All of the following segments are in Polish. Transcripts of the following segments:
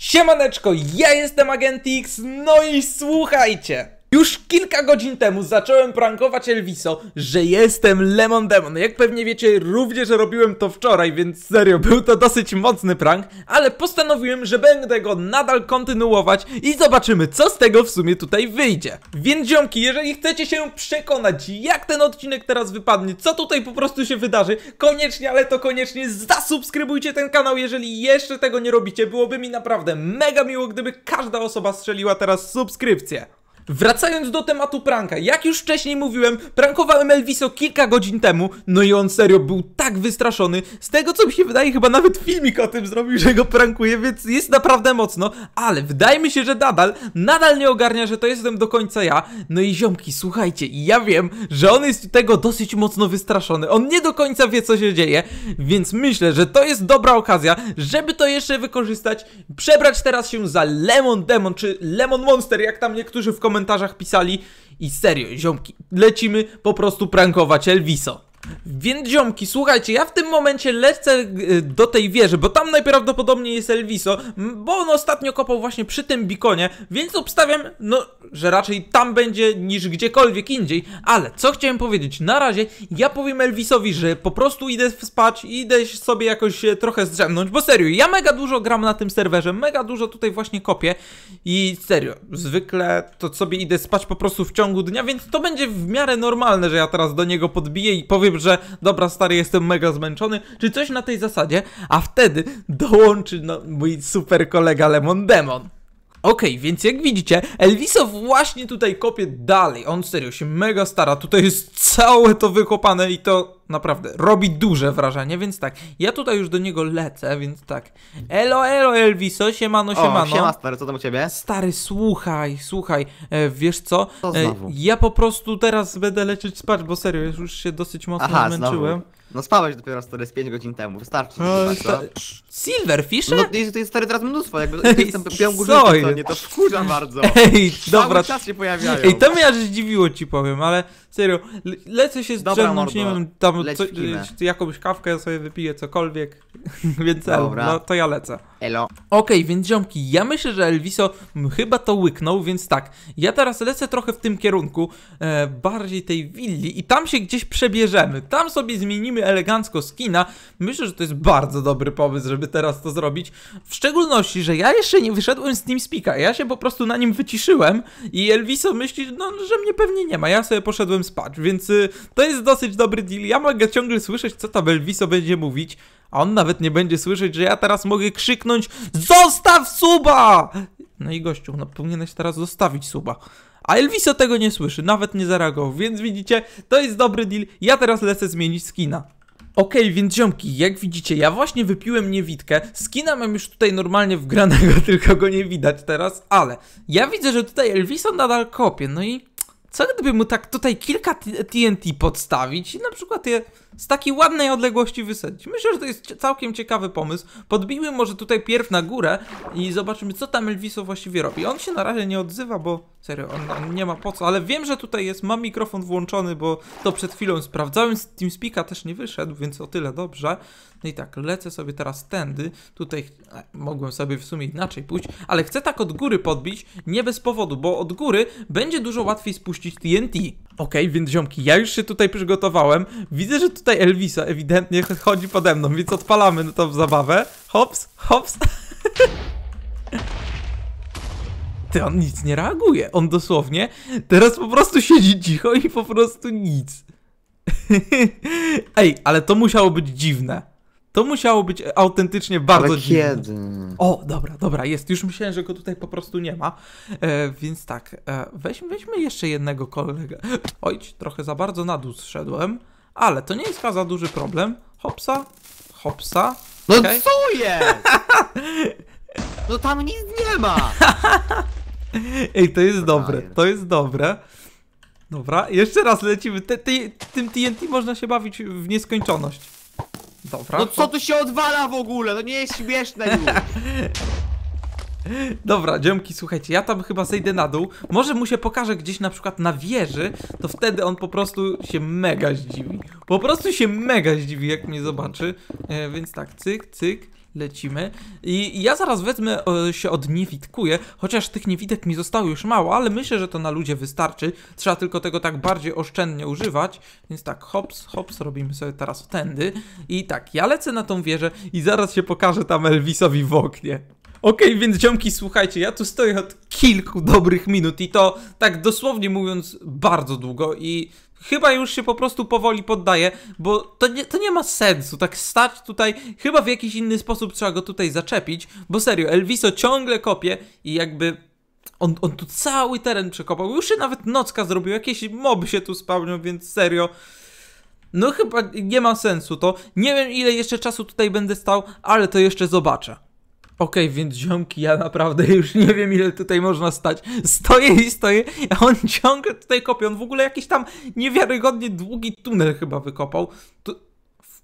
Siemaneczko, ja jestem Agent X, no i słuchajcie! Już kilka godzin temu zacząłem prankować Elviso, że jestem Lemon Demon. Jak pewnie wiecie, również robiłem to wczoraj, więc serio, był to dosyć mocny prank, ale postanowiłem, że będę go nadal kontynuować i zobaczymy, co z tego w sumie tutaj wyjdzie. Więc ziomki, jeżeli chcecie się przekonać, jak ten odcinek teraz wypadnie, co tutaj po prostu się wydarzy, koniecznie, ale to koniecznie zasubskrybujcie ten kanał, jeżeli jeszcze tego nie robicie. Byłoby mi naprawdę mega miło, gdyby każda osoba strzeliła teraz subskrypcję. Wracając do tematu pranka, jak już wcześniej mówiłem, prankowałem Elviso kilka godzin temu, no i on serio był tak wystraszony, z tego co mi się wydaje, chyba nawet filmik o tym zrobił, że go prankuje, więc jest naprawdę mocno, ale wydaje mi się, że nadal, nadal nie ogarnia, że to jestem do końca ja, no i ziomki, słuchajcie, ja wiem, że on jest tego dosyć mocno wystraszony, on nie do końca wie co się dzieje, więc myślę, że to jest dobra okazja, żeby to jeszcze wykorzystać, przebrać teraz się za Lemon Demon, czy Lemon Monster, jak tam niektórzy w komentarzach komentarzach pisali. I serio, ziomki, lecimy po prostu prankować Elviso. Więc ziomki, słuchajcie, ja w tym momencie lecę y, do tej wieży, bo tam najprawdopodobniej jest Elviso, bo on ostatnio kopał właśnie przy tym bikonie, więc obstawiam, no, że raczej tam będzie niż gdziekolwiek indziej, ale co chciałem powiedzieć, na razie ja powiem Elvisowi, że po prostu idę spać i idę sobie jakoś e, trochę zdrzemnąć, bo serio, ja mega dużo gram na tym serwerze, mega dużo tutaj właśnie kopię i serio, zwykle to sobie idę spać po prostu w ciągu dnia, więc to będzie w miarę normalne, że ja teraz do niego podbiję i powiem powiem, że dobra stary, jestem mega zmęczony, czy coś na tej zasadzie, a wtedy dołączy no, mój super kolega Lemon Demon. Okej, okay, więc jak widzicie, Elviso właśnie tutaj kopie dalej. On serio się mega stara. Tutaj jest całe to wykopane i to naprawdę robi duże wrażenie, więc tak. Ja tutaj już do niego lecę, więc tak. Elo, elo, Elviso, siemano, siemano. O, siema, stary, co tam u ciebie? Stary, słuchaj, słuchaj, e, wiesz co? co e, ja po prostu teraz będę leczyć spać, bo serio, już się dosyć mocno Aha, zmęczyłem. Znowu. No spałeś dopiero stary z 5 godzin temu, wystarczy. No, No, ta... no to jest, jest stary teraz mnóstwo, jakby jestem piął górnika, nie, to wkurza bardzo. Ej, dobra. czas się pojawiają. Ej, to mnie aż zdziwiło ci powiem, ale serio, le- lecę się Dobra, zdrzemnąć, nie mordo, wiem, tam co, jakąś kawkę sobie wypiję, cokolwiek, więc Dobra. no to ja lecę. Elo. Okej, więc ziomki, ja myślę, że Elviso chyba to łyknął, więc tak, ja teraz lecę trochę w tym kierunku, e, bardziej tej willi i tam się gdzieś przebierzemy, tam sobie zmienimy elegancko z kina. Myślę, że to jest bardzo dobry pomysł, żeby teraz to zrobić. W szczególności, że ja jeszcze nie wyszedłem z TeamSpeak'a. Ja się po prostu na nim wyciszyłem i Elviso myśli, no, że mnie pewnie nie ma. Ja sobie poszedłem spać, więc y, to jest dosyć dobry deal. Ja mogę ciągle słyszeć, co tam Elviso będzie mówić. A on nawet nie będzie słyszeć, że ja teraz mogę krzyknąć ZOSTAW SUBA! No i gościu, no powinieneś teraz zostawić suba. A Elviso tego nie słyszy, nawet nie zareagował, więc widzicie, to jest dobry deal, ja teraz lecę zmienić skina. Okej, okay, więc ziomki, jak widzicie, ja właśnie wypiłem niewidkę, skina mam już tutaj normalnie wgranego, tylko go nie widać teraz, ale ja widzę, że tutaj Elvisa nadal kopie, no i co gdyby mu tak tutaj kilka TNT podstawić i na przykład je z takiej ładnej odległości wysadzić? Myślę, że to jest całkiem ciekawy pomysł. Podbijmy może tutaj pierw na górę i zobaczymy, co tam Elviso właściwie robi. On się na razie nie odzywa, bo serio, on, on nie ma po co, ale wiem, że tutaj jest, mam mikrofon włączony, bo to przed chwilą sprawdzałem, z TeamSpeak'a też nie wyszedł, więc o tyle dobrze. No i tak, lecę sobie teraz tędy, tutaj e, mogłem sobie w sumie inaczej pójść, ale chcę tak od góry podbić, nie bez powodu, bo od góry będzie dużo łatwiej spuścić puścić TNT. Okej, okay, więc ziomki, ja już się tutaj przygotowałem. Widzę, że tutaj Elvisa ewidentnie chodzi pode mną, więc odpalamy na tą zabawę. Hops, hops. Ty, on nic nie reaguje. On dosłownie teraz po prostu siedzi cicho i po prostu nic. Ej, ale to musiało być dziwne. To musiało być autentycznie bardzo Ale dziwne. O, dobra, dobra, jest. Już myślałem, że go tutaj po prostu nie ma. E, więc tak, e, weźmy, weźmy jeszcze jednego kolegę. Oj, trochę za bardzo na dół zszedłem, ale to nie jest za duży problem. Hopsa, hopsa. No okay. co jest? no tam nic nie ma! Ej, to jest dobre, to jest dobre. Dobra, jeszcze raz lecimy. tym TNT można się bawić w nieskończoność. Dobra. No co tu się odwala w ogóle? To nie jest śmieszne Dobra, dziomki, słuchajcie, ja tam chyba zejdę na dół. Może mu się pokażę gdzieś na przykład na wieży, to wtedy on po prostu się mega zdziwi. Po prostu się mega zdziwi, jak mnie zobaczy. E, więc tak, cyk, cyk lecimy. I ja zaraz wezmę się od niewitkuję, chociaż tych niewitek mi zostało już mało, ale myślę, że to na ludzie wystarczy. Trzeba tylko tego tak bardziej oszczędnie używać. Więc tak, hops, hops, robimy sobie teraz tędy. I tak, ja lecę na tą wieżę i zaraz się pokażę tam Elvisowi w oknie. Okej, okay, więc ziomki, słuchajcie, ja tu stoję od kilku dobrych minut i to tak dosłownie mówiąc bardzo długo i chyba już się po prostu powoli poddaje, bo to nie, to nie ma sensu, tak stać tutaj, chyba w jakiś inny sposób trzeba go tutaj zaczepić, bo serio, Elviso ciągle kopie i jakby... On, on tu cały teren przekopał, już się nawet nocka zrobił, jakieś moby się tu spełnią, więc serio... No chyba nie ma sensu to. Nie wiem ile jeszcze czasu tutaj będę stał, ale to jeszcze zobaczę. Okej, okay, więc ziomki, ja naprawdę już nie wiem ile tutaj można stać. Stoję i stoję, a on ciągle tutaj kopie. On w ogóle jakiś tam niewiarygodnie długi tunel chyba wykopał. Tu...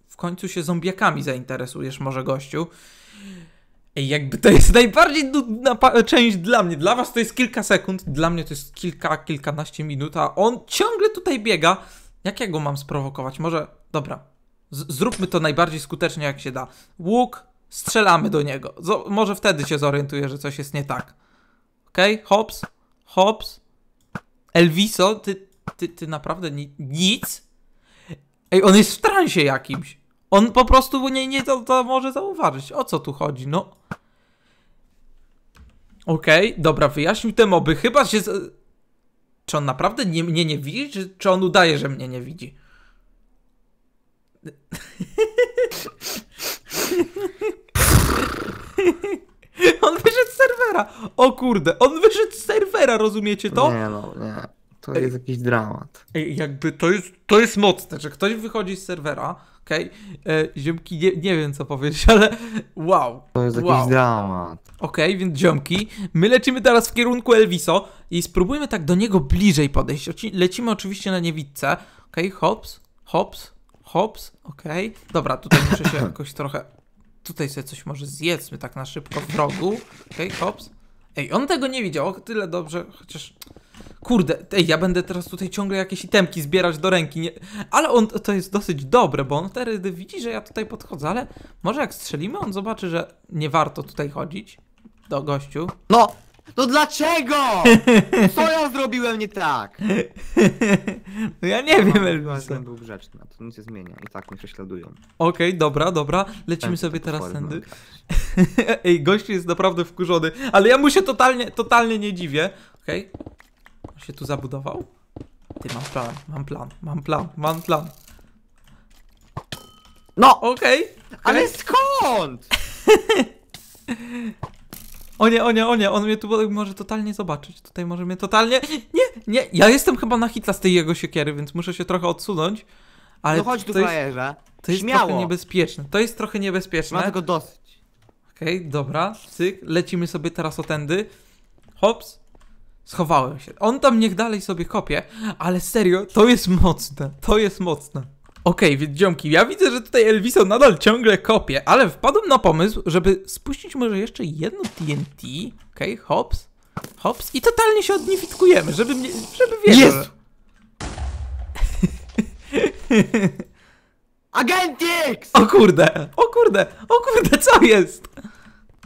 W końcu się zombiakami zainteresujesz może, gościu. Ej, jakby to jest najbardziej nudna część dla mnie. Dla was to jest kilka sekund, dla mnie to jest kilka, kilkanaście minut, a on ciągle tutaj biega. Jak ja go mam sprowokować? Może, dobra, zróbmy to najbardziej skutecznie jak się da. Łuk, Strzelamy do niego. Z może wtedy się zorientuje, że coś jest nie tak. Okej? Okay? Hops, hops. Elviso, ty, ty, ty naprawdę ni nic? Ej, on jest w transie jakimś. On po prostu nie, nie to, to może zauważyć. O co tu chodzi? No. Okej, okay, dobra, wyjaśnił te moby. Chyba się. Z... Czy on naprawdę nie, mnie nie widzi, czy, czy on udaje, że mnie nie widzi? On wyszedł z serwera! O kurde, on wyszedł z serwera, rozumiecie to? Nie no, nie. To jest jakiś dramat. Ej, jakby to jest, to jest mocne, że ktoś wychodzi z serwera, okej, okay? E, ziomki, nie, nie wiem co powiedzieć, ale wow. To jest wow. jakiś dramat. Okej, okay, więc ziomki, my lecimy teraz w kierunku Elviso i spróbujmy tak do niego bliżej podejść. Lecimy oczywiście na niewidce, okej, okay, hops, hops, Hops, okej. Okay. Dobra, tutaj muszę się jakoś trochę... Tutaj sobie coś może zjedzmy tak na szybko w rogu. Okej, okay, hops. Ej, on tego nie widział, o tyle dobrze, chociaż... Kurde, ej, ja będę teraz tutaj ciągle jakieś itemki zbierać do ręki, nie... Ale on, to jest dosyć dobre, bo on wtedy widzi, że ja tutaj podchodzę, ale może jak strzelimy, on zobaczy, że nie warto tutaj chodzić do gościu. No, no dlaczego? Co ja zrobiłem nie tak? No ja nie wiem, Elvis. Elvis. był grzeczny, to nic nie zmienia. I tak mnie prześladują. Okej, dobra, dobra. Lecimy Ten- sobie teraz sendy. tędy. Ej, gość jest naprawdę wkurzony, ale ja mu się totalnie, totalnie nie dziwię. Okej. On się tu zabudował? Ty, mam plan, mam plan, mam plan, mam plan. No! Okej. Ale okej. skąd? O nie, o nie, o nie, on mnie tu może totalnie zobaczyć. Tutaj może mnie totalnie. Nie, nie, ja jestem chyba na hitla z tej jego siekiery, więc muszę się trochę odsunąć. Ale no chodź tu, frajerze. To jest Śmiało. trochę niebezpieczne. To jest trochę niebezpieczne. Ma tego dosyć. Okej, okay, dobra, cyk, lecimy sobie teraz o Hops. Schowałem się. On tam niech dalej sobie kopie, ale serio, to jest mocne. To jest mocne. Okej, okay, więc dziomki, ja widzę, że tutaj Elviso nadal ciągle kopie, ale wpadłem na pomysł, żeby spuścić może jeszcze jedno TNT. Okej, okay, hops, hops i totalnie się odnifikujemy, żeby mnie, żeby wiedzieć. Jest! X. O kurde, o kurde, o kurde, co jest?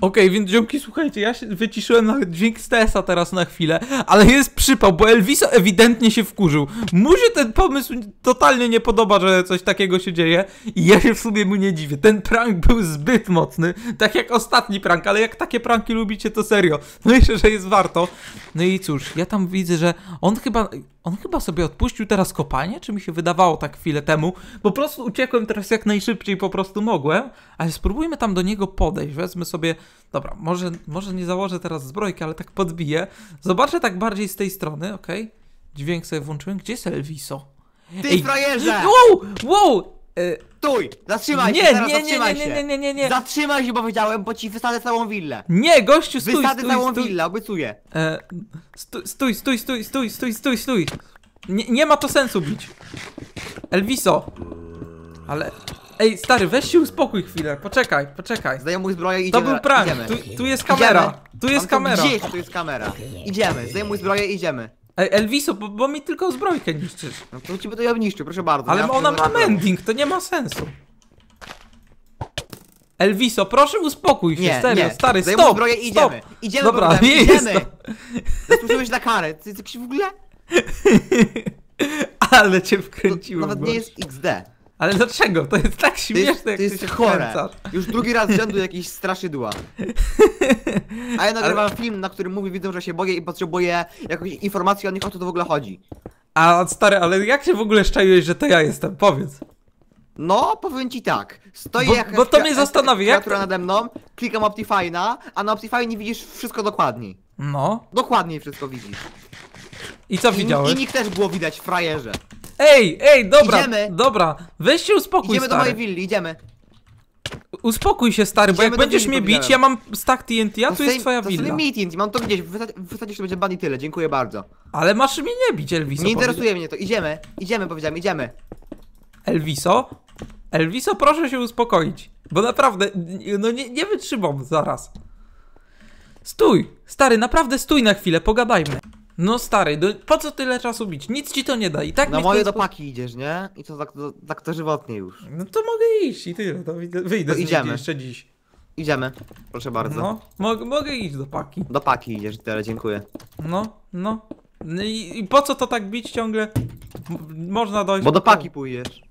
Okej, okay, więc dziomki, słuchajcie, ja się wyciszyłem na dźwięk Stesa teraz na chwilę, ale jest przypał, bo Elviso ewidentnie się wkurzył. Mu się ten pomysł totalnie nie podoba, że coś takiego się dzieje i ja się w sumie mu nie dziwię. Ten prank był zbyt mocny, tak jak ostatni prank, ale jak takie pranki lubicie, to serio. Myślę, że jest warto. No i cóż, ja tam widzę, że on chyba... On chyba sobie odpuścił teraz kopanie, czy mi się wydawało tak chwilę temu. Po prostu uciekłem teraz jak najszybciej, po prostu mogłem, ale spróbujmy tam do niego podejść. Wezmę sobie, dobra, może, może nie założę teraz zbrojki, ale tak podbiję. Zobaczę tak bardziej z tej strony, ok? Dźwięk sobie włączyłem. Gdzie jest Elviso? Ty Ej, frajerze! Wow, wow! Y, Tuj! Zatrzymaj nie, się! Teraz, nie, nie, zatrzymaj nie, nie, nie, nie, nie, nie. Zatrzymaj się, bo powiedziałem, bo ci wysadzę całą willę. Nie, gościu, stój, wysadzę stój, całą stój. willę, obiecuję. E, stój, stój, stój, stój, stój, stój, stój, Nie, nie ma to sensu bić. Elviso. Ale... Ej, stary, weź się uspokój chwilę, poczekaj, poczekaj. Zdaję mój zbroję i idziemy. To był prank, tu, tu, jest kamera, idziemy. tu jest Mam kamera. Gdzieś tu jest kamera. Idziemy, zdaję mój zbroję i idziemy. Ej, Elviso, bo, bo mi tylko zbrojkę niszczysz. No to ci to ja niszczył, proszę bardzo. Ale ja ona ma mending, to nie ma sensu. Elviso, proszę uspokój się, nie, serio, nie. stary, stop, zbroję idziemy. Idziemy, Dobra, problem, nie idziemy. Zasłużyłeś na karę, ty jesteś w ogóle? Ale cię wkręciłem. To, nawet nie jest XD. Ale dlaczego? To jest tak śmieszne, to jest, jak to jest się chore. Już drugi raz z rzędu jakiś straszydła. A ja nagrywam Ale... film, na którym mówię widzą, że się boję i potrzebuję jakiejś informacji o nich, o co to w ogóle chodzi. A stary, ale jak się w ogóle szczaiłeś, że to ja jestem? Powiedz. No, powiem ci tak. Stoi bo, jakaś bo to mnie zastanowi, jak to... nade mną, klikam Optifine'a, a na Optifine widzisz wszystko dokładniej. No. Dokładniej wszystko widzisz. I co I, widziałeś? I nikt też było widać, frajerze. Ej, ej, dobra, idziemy. dobra. Weź się uspokój, Idziemy stary. do mojej willi, idziemy. Uspokój się, stary, bo jak będziesz mnie bić, ja mam stack TNT, a tu jest twoja willa. To meeting, mam to gdzieś, wysadzi- wysadzisz to będzie bani tyle, dziękuję bardzo. Ale masz mnie nie bić, Elviso. Nie interesuje mnie to, idziemy, idziemy powiedziałem, idziemy. Elviso? Elviso, proszę się uspokoić. Bo naprawdę, no nie, nie wytrzymam zaraz. Stój, stary, naprawdę stój na chwilę, pogadajmy. No stary, do, po co tyle czasu bić? Nic ci to nie da i tak Na moje dopaki Paki idziesz, nie? I to tak, tak to żywotnie już. No to mogę iść i tyle, to wyjdę to idziemy. jeszcze dziś. Idziemy, proszę bardzo. No, mog mogę iść do paki. Do paki idziesz tyle, dziękuję. No, no. no I, I, po co to tak bić ciągle? można dojść... Bo do paki pójdziesz.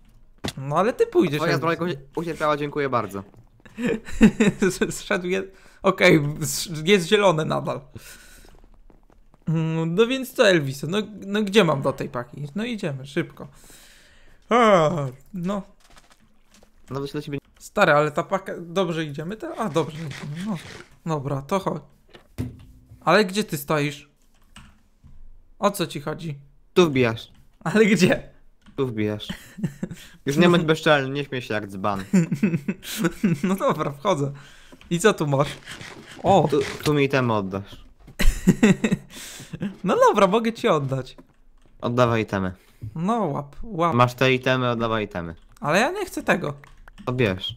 No ale ty pójdziesz. Moja zbroja ucierpiała, dziękuję bardzo. Zszedł je... Okej, okay, jest zielone nadal. Mm, no więc co, Elvis? No, no gdzie mam do tej paki? No idziemy, szybko. A, no. Nawet no dla ciebie. Stary, ale ta paka. Dobrze idziemy teraz? A, dobrze. No. Dobra, to chodź. Ale gdzie ty stoisz? O co ci chodzi? Tu wbijasz. Ale gdzie? Tu wbijasz. Już nie bądź bezczelny, nie śmiej się jak dzban. No dobra, wchodzę. I co tu masz? O! Tu, tu mi temu oddasz. No dobra, mogę ci oddać. Oddawaj itemy. No łap, łap. Masz te itemy, oddawaj itemy. Ale ja nie chcę tego. To bierz.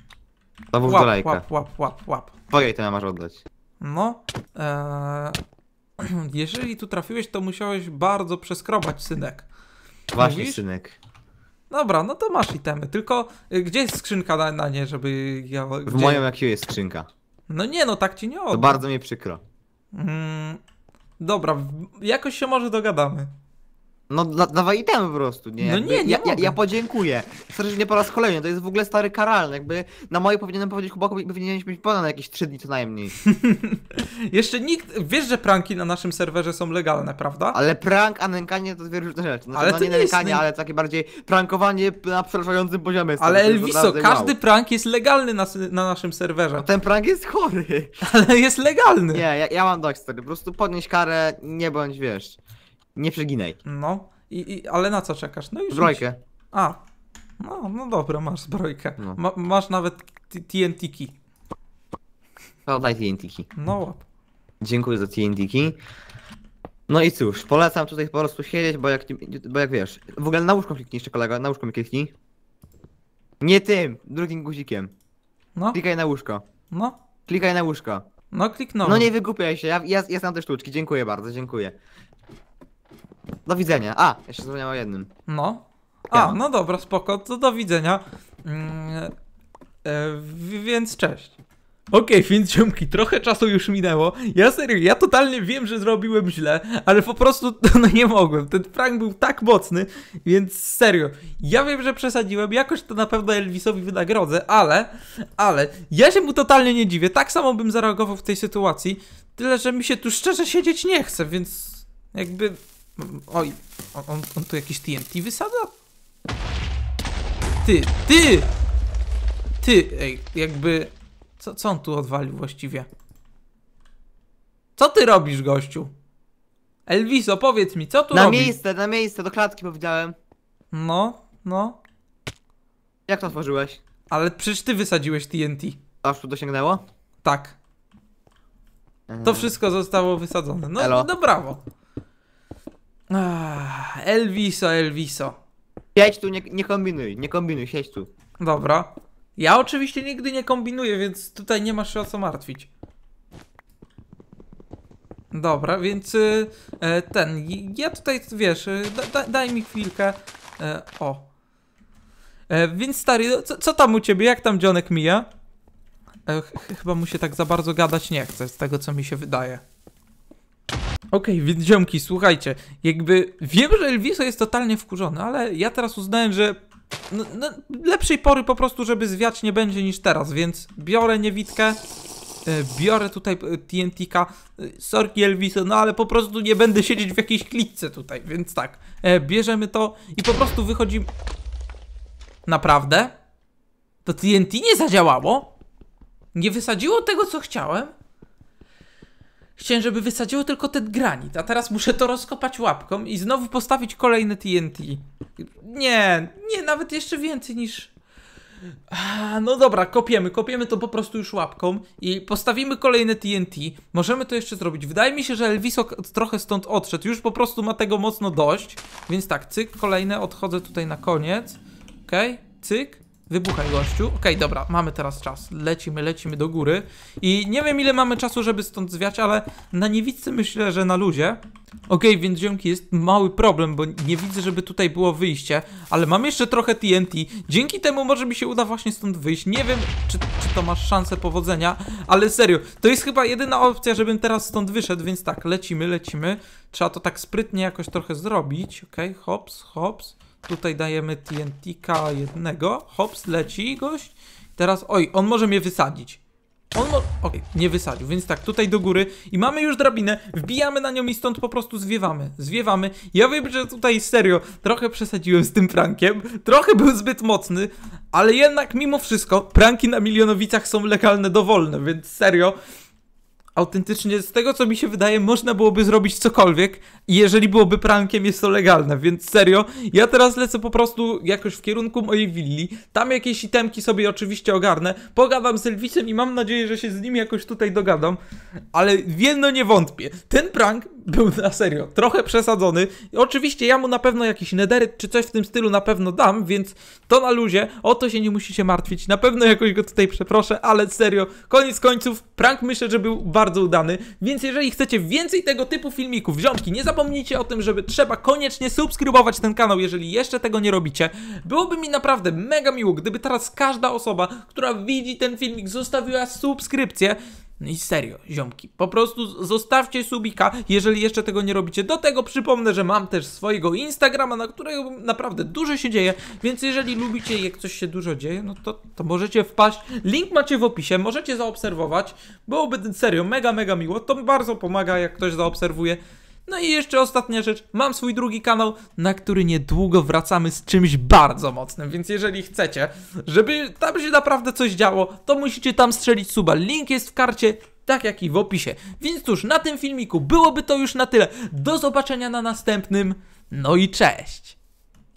do lajka. Łap, łap, łap, łap. Twoje itemy masz oddać. No. E, jeżeli tu trafiłeś, to musiałeś bardzo przeskrobać synek. Właśnie Mówisz? synek. Dobra, no to masz itemy. Tylko y, gdzie jest skrzynka na, na nie, żeby ja... W moją jak jest skrzynka. No nie, no tak ci nie oddam. To bardzo mi przykro. Mm, Dobra, jakoś się może dogadamy. No da, dawaj itemy po prostu, nie? No nie, nie ja, ja, ja podziękuję. Serdecznie po raz kolejny, to jest w ogóle stary karalny, jakby na moje powinienem powiedzieć chłopakowi, powinniśmy być ponad jakieś 3 dni co najmniej. Jeszcze nikt, wiesz, że pranki na naszym serwerze są legalne, prawda? Ale prank, a nękanie to dwie różne rzeczy. Znaczy, ale no to nie, nie nękanie, jest... ale takie bardziej prankowanie na przerażającym poziomie. Ale Elviso, każdy wow. prank jest legalny na, na naszym serwerze. No ten prank jest chory. Ale jest legalny. Nie, ja, ja mam dość, po prostu podnieś karę, nie bądź wiesz. Nie przeginaj. No, I, i, ale na co czekasz? No już Zbrojkę. Idź. A, no, no dobra, masz zbrojkę. No. Ma, masz nawet TNT key. No daj TNT key. No łap. Dziękuję za TNT key. No i cóż, polecam tutaj po prostu siedzieć, bo jak, bo jak wiesz, w ogóle na łóżko kliknij jeszcze kolega, na łóżko mi kliknij. Nie tym, drugim guzikiem. No. Klikaj na łóżko. No. Klikaj na łóżko. No kliknąłem. No nie wygłupiaj się, ja, ja, ja znam te sztuczki, dziękuję bardzo, dziękuję. Do widzenia. A, ja się zapomniałem o jednym. No. A, no dobra, spoko, to do widzenia. Mm, e, więc cześć. Okej, więc ziomki, trochę czasu już minęło. Ja serio, ja totalnie wiem, że zrobiłem źle, ale po prostu no, nie mogłem. Ten prank był tak mocny, więc serio. Ja wiem, że przesadziłem, jakoś to na pewno Elvisowi wynagrodzę, ale, ale, ja się mu totalnie nie dziwię. Tak samo bym zareagował w tej sytuacji, tyle że mi się tu szczerze siedzieć nie chce, więc jakby Oj, on, on tu jakieś TNT wysadza? Ty, ty! Ty, ej, jakby... Co, co on tu odwalił właściwie? Co ty robisz, gościu? Elviso, powiedz mi, co tu na robisz? Na miejsce, na miejsce, do klatki powiedziałem. No, no. Jak to otworzyłeś? Ale przecież ty wysadziłeś TNT. Aż tu dosięgnęło? Tak. To eee. wszystko zostało wysadzone. No, Elo. no, no brawo. Ah, Elviso, Elviso. Siedź tu, nie, nie kombinuj, nie kombinuj, siedź tu. Dobra. Ja oczywiście nigdy nie kombinuję, więc tutaj nie masz się o co martwić. Dobra, więc y, e, ten, ja tutaj, wiesz, y, da, da, daj mi chwilkę. E, o. E, więc stary, no, co, co, tam u ciebie? Jak tam dzionek mija? E, ch chyba mu się tak za bardzo gadać nie chce, z tego co mi się wydaje. Okej, okay, więc ziomki, słuchajcie, jakby wiem, że Elviso jest totalnie wkurzony, ale ja teraz uznałem, że no, no, lepszej pory po prostu, żeby zwiać nie będzie niż teraz, więc biorę niewidkę, e, biorę tutaj e, TNT-ka, e, sorki Elviso, no ale po prostu nie będę siedzieć w jakiejś klitce tutaj, więc tak, bierzemy to i po prostu wychodzimy... Naprawdę? To TNT nie zadziałało? Nie wysadziło tego, co chciałem? Chciałem, żeby wysadziło tylko ten granit, a teraz muszę to rozkopać łapką i znowu postawić kolejne TNT. Nie, nie, nawet jeszcze więcej niż... no dobra, kopiemy, kopiemy to po prostu już łapką i postawimy kolejne TNT. Możemy to jeszcze zrobić. Wydaje mi się, że Elvisok trochę stąd odszedł. Już po prostu ma tego mocno dość. Więc tak, cyk, kolejne odchodzę tutaj na koniec. Okej, okay, cyk. Wybuchaj, gościu. Okej, okay, dobra, mamy teraz czas. Lecimy, lecimy do góry. I nie wiem, ile mamy czasu, żeby stąd zwiać, ale na niewidcy myślę, że na ludzie. Okej, okay, więc ziomki, jest mały problem, bo nie widzę, żeby tutaj było wyjście. Ale mam jeszcze trochę TNT. Dzięki temu może mi się uda właśnie stąd wyjść. Nie wiem, czy, czy to masz szansę powodzenia, ale serio. To jest chyba jedyna opcja, żebym teraz stąd wyszedł, więc tak, lecimy, lecimy. Trzeba to tak sprytnie jakoś trochę zrobić. Okej, okay, hops, hops. Tutaj dajemy tnt jednego. Hops, leci gość. Teraz, oj, on może mnie wysadzić. On okej, okay, nie wysadził, więc tak, tutaj do góry i mamy już drabinę, wbijamy na nią i stąd po prostu zwiewamy, zwiewamy. Ja wiem, że tutaj serio trochę przesadziłem z tym prankiem, trochę był zbyt mocny, ale jednak mimo wszystko pranki na milionowicach są legalne, dowolne, więc serio, autentycznie z tego co mi się wydaje, można byłoby zrobić cokolwiek i jeżeli byłoby prankiem, jest to legalne, więc serio, ja teraz lecę po prostu jakoś w kierunku mojej willi, tam jakieś itemki sobie oczywiście ogarnę, pogadam z Elvisem i mam nadzieję, że się z nim jakoś tutaj dogadam, ale w jedno nie wątpię, ten prank był na serio trochę przesadzony. Oczywiście ja mu na pewno jakiś nederyt czy coś w tym stylu na pewno dam, więc to na luzie, o to się nie musicie martwić. Na pewno jakoś go tutaj przeproszę, ale serio, koniec końców, prank myślę, że był bardzo udany. Więc jeżeli chcecie więcej tego typu filmików, ziomki, nie zapomnijcie o tym, żeby trzeba koniecznie subskrybować ten kanał, jeżeli jeszcze tego nie robicie. Byłoby mi naprawdę mega miło, gdyby teraz każda osoba, która widzi ten filmik, zostawiła subskrypcję. No I serio, ziomki, po prostu zostawcie subika, jeżeli jeszcze tego nie robicie. Do tego przypomnę, że mam też swojego Instagrama, na którego naprawdę dużo się dzieje, więc jeżeli lubicie, jak coś się dużo dzieje, no to, to możecie wpaść. Link macie w opisie, możecie zaobserwować. Byłoby serio mega, mega miło. To bardzo pomaga, jak ktoś zaobserwuje. No i jeszcze ostatnia rzecz, mam swój drugi kanał, na który niedługo wracamy z czymś bardzo mocnym, więc jeżeli chcecie, żeby tam się naprawdę coś działo, to musicie tam strzelić suba. Link jest w karcie, tak jak i w opisie. Więc cóż, na tym filmiku byłoby to już na tyle. Do zobaczenia na następnym, no i cześć!